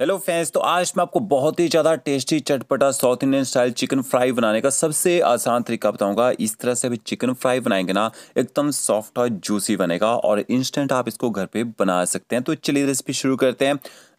hello friends तो आज मैं आपको बहुत ही ज़्यादा टेस्टी चटपटा South Indian style chicken fry बनाने का सबसे आसान तरीका बताऊंगा इस तरह से अभी चिकन फ्राई बनाएंगे ना एकदम सॉफ्ट और जूसी बनेगा और इंस्टेंट आप इसको घर पे बना सकते हैं तो चलिए रेसिपी शुरू करते हैं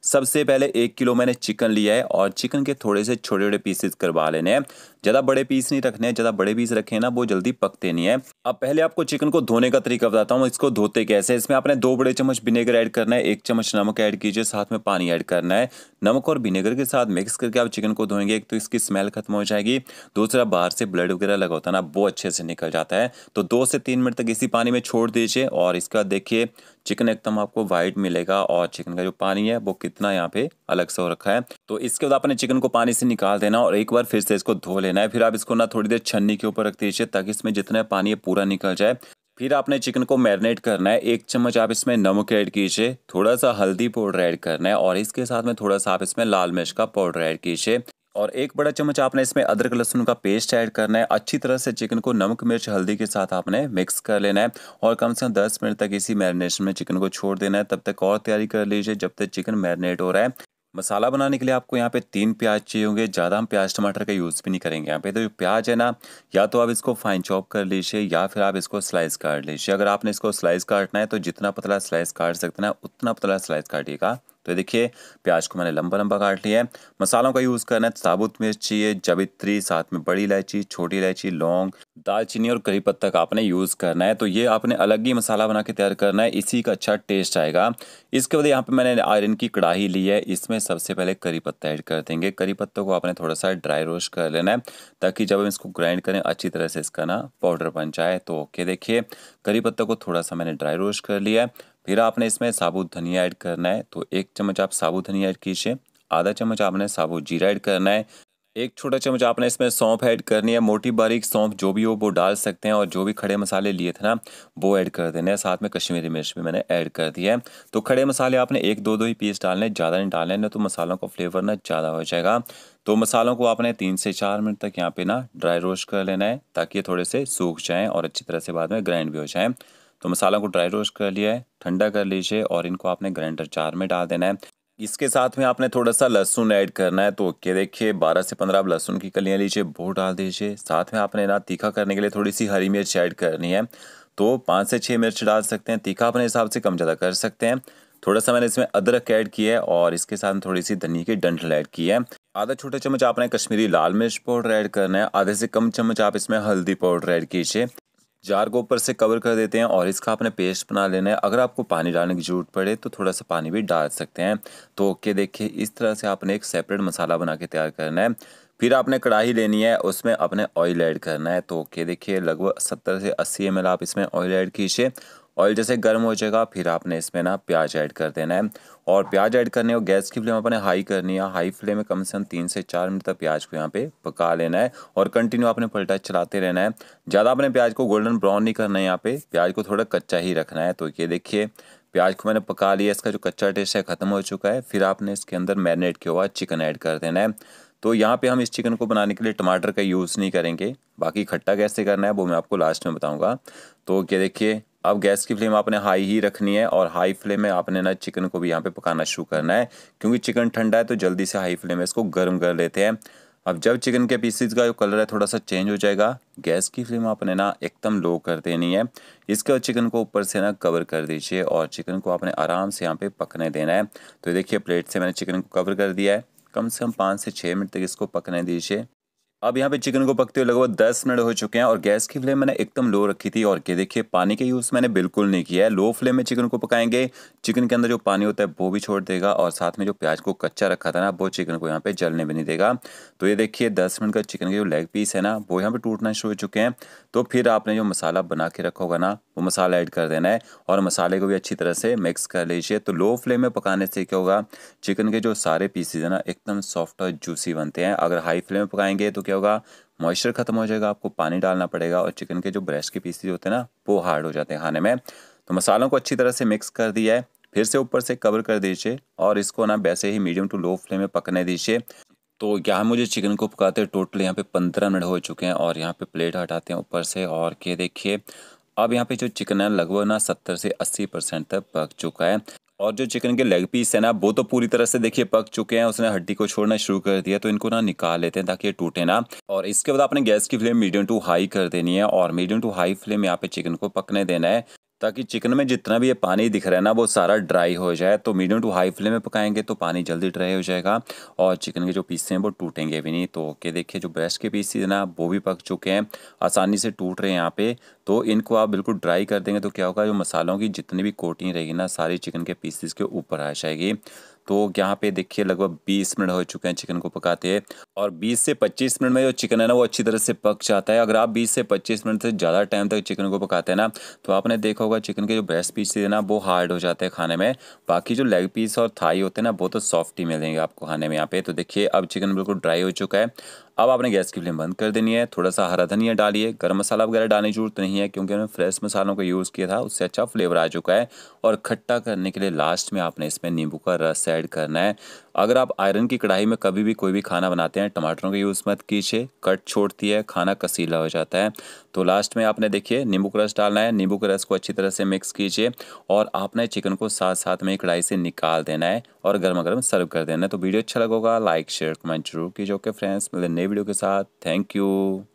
सबसे पहले एक किलो मैंने चिकन लिया है और चिकन के थोड़े से छोटे छोटे पीसेस करवा लेने हैं ज़्यादा बड़े पीस नहीं रखने हैं ज़्यादा बड़े पीस रखे ना वो जल्दी पकते नहीं है अब पहले आपको चिकन को धोने का तरीका बताता हूँ इसको धोते कैसे इसमें आपने दो बड़े चम्मच विनेगर ऐड करना है एक चम्मच नमक ऐड कीजिए साथ में पानी ऐड करना है नमक और विनेगर के साथ मिक्स करके आप चिकन को धोएंगे एक तो इसकी स्मेल खत्म हो जाएगी दूसरा बाहर से ब्लड वगैरह लगा होता है ना वो अच्छे से निकल जाता है तो दो से तीन मिनट तक इसी पानी में छोड़ दीजिए और इसके बाद देखिए चिकन एकदम आपको वाइट मिलेगा और चिकन का जो पानी है वो कितना यहाँ पे अलग से हो रखा है तो इसके बाद अपने चिकन को पानी से निकाल देना और एक बार फिर से इसको धो लेना है फिर आप इसको ना थोड़ी देर छन्नी के ऊपर रख दीजिए ताकि इसमें जितना पानी है पूरा निकल जाए फिर आपने चिकन को मैरिनेट करना है एक चम्मच आप इसमें नमक ऐड कीजिए थोड़ा सा हल्दी पाउडर ऐड करना है और इसके साथ में थोड़ा सा आप इसमें लाल मिर्च का पाउडर ऐड कीजिए और एक बड़ा चम्मच आपने इसमें अदरक लहसुन का पेस्ट ऐड करना है अच्छी तरह से चिकन को नमक मिर्च हल्दी के साथ आपने मिक्स कर लेना है और कम से कम दस मिनट तक इसी मैरिनेशन में चिकन को छोड़ देना है तब तक और तैयारी कर लीजिए जब तक चिकन मैरिनेट हो रहा है मसाला बनाने के लिए आपको यहाँ पे तीन प्याज चाहिए होंगे ज़्यादा हम प्याज टमाटर का यूज़ भी नहीं करेंगे यहाँ पे तो जो प्याज है ना या तो आप इसको फाइन चॉप कर लीजिए या फिर आप इसको स्लाइस काट लीजिए अगर आपने इसको स्लाइस काटना है तो जितना पतला स्लाइस काट सकते हैं उतना पतला स्लाइस काटिएगा तो ये देखिए प्याज को मैंने लंबा लंबा काट लिया है मसालों का यूज़ करना है तो साबुत मिर्च है जवित्री साथ में बड़ी इलायची छोटी इलायची लौंग दालचीनी और करी पत्ता का आपने यूज़ करना है तो ये आपने अलग ही मसाला बना के तैयार करना है इसी का अच्छा टेस्ट आएगा इसके बाद यहाँ पर मैंने आयरन की कढ़ाई ली है इसमें सबसे पहले करी पत्ता ऐड कर देंगे करी पत्ते को आपने थोड़ा सा ड्राई रोस्ट कर लेना है ताकि जब हम इसको ग्राइंड करें अच्छी तरह से इसका ना पाउडर बन जाए तो ओके देखिए करी पत्ता को थोड़ा सा मैंने ड्राई रोस्ट कर लिया है फिर आपने इसमें साबुत धनिया ऐड करना है तो एक चम्मच आप साबुत धनिया ऐड कीजिए आधा चम्मच आपने साबुत जीरा ऐड करना है एक छोटा चम्मच आपने इसमें सौंफ ऐड करनी है मोटी बारीक सौंफ जो भी हो वो डाल सकते हैं और जो भी खड़े मसाले लिए थे ना वो ऐड कर देने हैं साथ में कश्मीरी मिर्च भी मैंने ऐड कर दिया है तो खड़े मसाले आपने एक दो दो ही पीस डालने ज़्यादा नहीं डालने ना तो मसालों का फ्लेवर ना ज़्यादा हो जाएगा तो मसालों को आपने तीन से चार मिनट तक यहाँ पे ना ड्राई रोस्ट कर लेना है ताकि ये थोड़े से सूख जाएँ और अच्छी तरह से बाद में ग्राइंड भी हो जाएँ तो मसाला को ड्राई रोस्ट कर लिया है ठंडा कर लीजिए और इनको आपने ग्राइंडर जार में डाल देना है इसके साथ में आपने थोड़ा सा लहसुन ऐड करना है तो ओके देखिए 12 से 15 आप लहसुन की कलियाँ लीजिए वो डाल दीजिए साथ में आपने ना तीखा करने के लिए थोड़ी सी हरी मिर्च ऐड करनी है तो पाँच से छः मिर्च डाल सकते हैं तीखा अपने हिसाब से कम ज़्यादा कर सकते हैं थोड़ा सा मैंने इसमें अदरक ऐड किया है और इसके साथ थोड़ी सी धनिया की डंठल ऐड की है आधा छोटा चम्मच आपने कश्मीरी लाल मिर्च पाउडर ऐड करना है आधे से कम चम्मच आप इसमें हल्दी पाउडर ऐड कीजिए जार को ऊपर से कवर कर देते हैं और इसका आपने पेस्ट बना लेना है अगर आपको पानी डालने की ज़रूरत पड़े तो थोड़ा सा पानी भी डाल सकते हैं तो ओके देखिए इस तरह से आपने एक सेपरेट मसाला बना के तैयार करना है फिर आपने कढ़ाई लेनी है उसमें अपने ऑयल ऐड करना है तो ओके देखिए लगभग सत्तर से अस्सी एम आप इसमें ऑयल ऐड कीजिए ऑयल जैसे गर्म हो जाएगा फिर आपने इसमें ना प्याज ऐड कर देना है और प्याज ऐड करने और गैस की फ्लेम अपने हाई करनी है हाई फ्लेम में कम से कम तीन से चार मिनट तक प्याज को यहाँ पे पका लेना है और कंटिन्यू आपने पलटा चलाते रहना है ज़्यादा आपने प्याज को गोल्डन ब्राउन नहीं करना है यहाँ पे प्याज को थोड़ा कच्चा ही रखना है तो ये देखिए प्याज को मैंने पका लिया इसका जो कच्चा टेस्ट है ख़त्म हो चुका है फिर आपने इसके अंदर मैरिनेट किया हुआ चिकन ऐड कर देना है तो यहाँ पे हम इस चिकन को बनाने के लिए टमाटर का यूज़ नहीं करेंगे बाकी खट्टा कैसे करना है वो मैं आपको लास्ट में बताऊँगा तो ये देखिए अब गैस की फ्लेम आपने हाई ही रखनी है और हाई फ्लेम में आपने ना चिकन को भी यहाँ पे पकाना शुरू करना है क्योंकि चिकन ठंडा है तो जल्दी से हाई फ्लेम में इसको गर्म कर लेते हैं अब जब चिकन के पीसीज का जो कलर है थोड़ा सा चेंज हो जाएगा गैस की फ्लेम आपने ना एकदम लो कर देनी है इसके बाद चिकन को ऊपर से ना कवर कर दीजिए और चिकन को आपने आराम से यहाँ पर पकने देना है तो देखिए प्लेट से मैंने चिकन को कवर कर दिया है कम से कम पाँच से छः मिनट तक इसको पकने दीजिए अब यहाँ पे चिकन को पकते हुए लगभग दस मिनट हो चुके हैं और गैस की फ्लेम मैंने एकदम लो रखी थी और ये देखिए पानी का यूज़ मैंने बिल्कुल नहीं किया है लो फ्लेम में चिकन को पकाएंगे चिकन के अंदर जो पानी होता है वो भी छोड़ देगा और साथ में जो प्याज को कच्चा रखा था ना वो चिकन को यहाँ पे जलने भी नहीं देगा तो ये देखिए दस मिनट का चिकन का जो लेग पीस है ना वो यहाँ पर टूटना शुरू हो चुके हैं तो फिर आपने जो मसाला बना के रखा होगा ना वो मसाला ऐड कर देना है और मसाले को भी अच्छी तरह से मिक्स कर लीजिए तो लो फ्लेम में पकाने से क्या होगा चिकन के जो सारे पीसेज है ना एकदम सॉफ्ट और जूसी बनते हैं अगर हाई फ्लेम में पकाएंगे तो क्या क्या होगा मॉइस्चर खत्म हो जाएगा आपको पानी डालना पड़ेगा और चिकन के जो ब्रेस्ट के पीसेज होते हैं ना वो हार्ड हो जाते हैं खाने में तो मसालों को अच्छी तरह से मिक्स कर दिया है फिर से ऊपर से कवर कर दीजिए और इसको ना वैसे ही मीडियम टू लो फ्लेम में पकने दीजिए तो यहाँ मुझे चिकन को पकाते टोटल यहाँ पे पंद्रह मिनट हो चुके हैं और यहाँ पे प्लेट हटाते हैं ऊपर से और के देखिए अब यहाँ पे जो चिकन है लगभग ना सत्तर से अस्सी परसेंट तक पक चुका है और जो चिकन के लेग पीस है ना वो तो पूरी तरह से देखिए पक चुके हैं उसने हड्डी को छोड़ना शुरू कर दिया तो इनको ना निकाल लेते हैं ताकि ये टूटे ना और इसके बाद आपने गैस की फ्लेम मीडियम टू हाई कर देनी है और मीडियम टू हाई फ्लेम यहाँ पे चिकन को पकने देना है ताकि चिकन में जितना भी ये पानी दिख रहा है ना वो सारा ड्राई हो जाए तो मीडियम टू हाई फ्लेम में पकाएंगे तो पानी जल्दी ड्राई हो जाएगा और चिकन के जो पीस हैं वो टूटेंगे भी नहीं तो ओके देखिए जो ब्रेस्ट के पीस ना वो भी पक चुके हैं आसानी से टूट रहे हैं यहाँ पे तो इनको आप बिल्कुल ड्राई कर देंगे तो क्या होगा जो मसालों की जितनी भी कोटिंग रहेगी ना सारी चिकन के पीसेज के ऊपर आ जाएगी तो यहाँ पे देखिए लगभग 20 मिनट हो चुके हैं चिकन को पकाते हैं और 20 से 25 मिनट में जो चिकन है ना वो अच्छी तरह से पक जाता है अगर आप 20 से 25 मिनट से ज़्यादा टाइम तक चिकन को पकाते हैं ना तो आपने देखा होगा चिकन के जो ब्रेस्ट पीस है ना वो हार्ड हो जाते हैं खाने में बाकी जो लेग पीस और थाई होते हैं ना वो तो सॉफ्ट ही मिलेंगे आपको खाने में यहाँ पे तो देखिए अब चिकन बिल्कुल ड्राई हो चुका है अब आपने गैस की फ्लेम बंद कर देनी है थोड़ा सा हरा धनिया डालिए गर्म मसाला वगैरह डालने की जरूरत नहीं है क्योंकि हमने फ्रेश मसालों का यूज़ किया था उससे अच्छा फ्लेवर आ चुका है और खट्टा करने के लिए लास्ट में आपने इसमें नींबू का रस है ऐड करना है अगर आप आयरन की कढ़ाई में कभी भी कोई भी खाना बनाते हैं टमाटरों का यूज़ मत कीजिए कट छोड़ती है खाना कसीला हो जाता है तो लास्ट में आपने देखिए नींबू का रस डालना है नींबू के रस को अच्छी तरह से मिक्स कीजिए और आपने चिकन को साथ साथ में कढ़ाई से निकाल देना है और गर्मा गर्म सर्व कर देना है तो वीडियो अच्छा लगेगा लाइक शेयर कमेंट जरूर कीजिए ओके फ्रेंड्स मिले नई वीडियो के साथ थैंक यू